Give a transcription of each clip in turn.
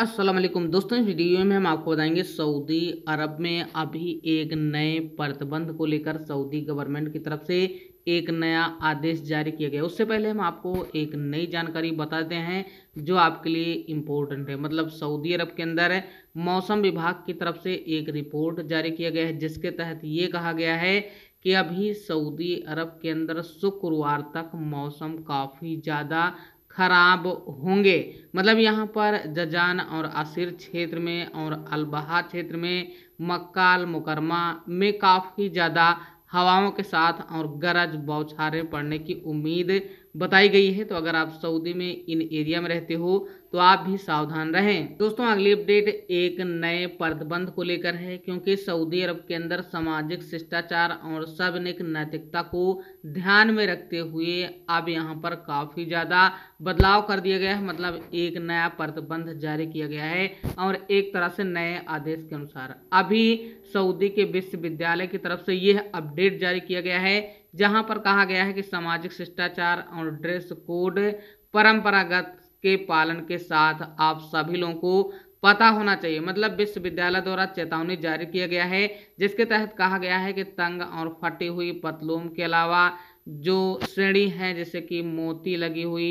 असलम दोस्तों इस वीडियो में हम आपको बताएंगे सऊदी अरब में अभी एक नए प्रतिबंध को लेकर सऊदी गवर्नमेंट की तरफ से एक नया आदेश जारी किया गया उससे पहले हम आपको एक नई जानकारी बताते हैं जो आपके लिए इम्पोर्टेंट है मतलब सऊदी अरब के अंदर मौसम विभाग की तरफ से एक रिपोर्ट जारी किया गया है जिसके तहत ये कहा गया है कि अभी सऊदी अरब के अंदर शुक्रवार तक मौसम काफ़ी ज़्यादा खराब होंगे मतलब यहाँ पर जजान और आसिर क्षेत्र में और अलबहा क्षेत्र में मक्काल मुकरमा में काफ़ी ज़्यादा हवाओं के साथ और गरज बौछारें पड़ने की उम्मीद बताई गई है तो अगर आप सऊदी में इन एरिया में रहते हो तो आप भी सावधान रहें दोस्तों अगली अपडेट एक नए प्रतिबंध को लेकर है क्योंकि सऊदी अरब के अंदर सामाजिक शिष्टाचार और सबनिक नैतिकता को ध्यान में रखते हुए अब यहाँ पर काफ़ी ज़्यादा बदलाव कर दिया गया है मतलब एक नया प्रतिबंध जारी किया गया है और एक तरह से नए आदेश के अनुसार अभी सऊदी के विश्वविद्यालय की तरफ से यह अपडेट जारी किया गया है जहाँ पर कहा गया है कि सामाजिक शिष्टाचार और ड्रेस कोड परंपरागत के पालन के साथ आप सभी लोगों को पता होना चाहिए मतलब विश्वविद्यालय द्वारा चेतावनी जारी किया गया है जिसके तहत कहा गया है कि तंग और फटी हुई पतलूम के अलावा जो श्रेणी है जैसे कि मोती लगी हुई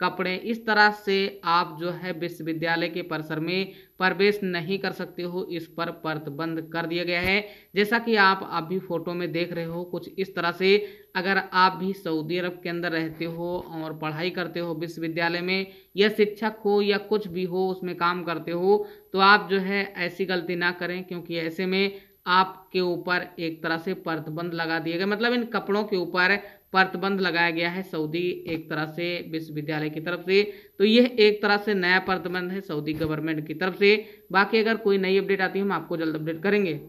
कपड़े इस तरह से आप जो है विश्वविद्यालय के परिसर में प्रवेश नहीं कर सकते हो इस पर प्रतिबंध कर दिया गया है जैसा कि आप अभी फोटो में देख रहे हो कुछ इस तरह से अगर आप भी सऊदी अरब के अंदर रहते हो और पढ़ाई करते हो विश्वविद्यालय में या शिक्षक हो या कुछ भी हो उसमें काम करते हो तो आप जो है ऐसी गलती ना करें क्योंकि ऐसे में आपके ऊपर एक तरह से प्रतिबंध लगा दिया गया मतलब इन कपड़ों के ऊपर प्रतिबंध लगाया गया है सऊदी एक तरह से विश्वविद्यालय की तरफ से तो यह एक तरह से नया प्रतिबंध है सऊदी गवर्नमेंट की तरफ से बाकी अगर कोई नई अपडेट आती है हम आपको जल्द अपडेट करेंगे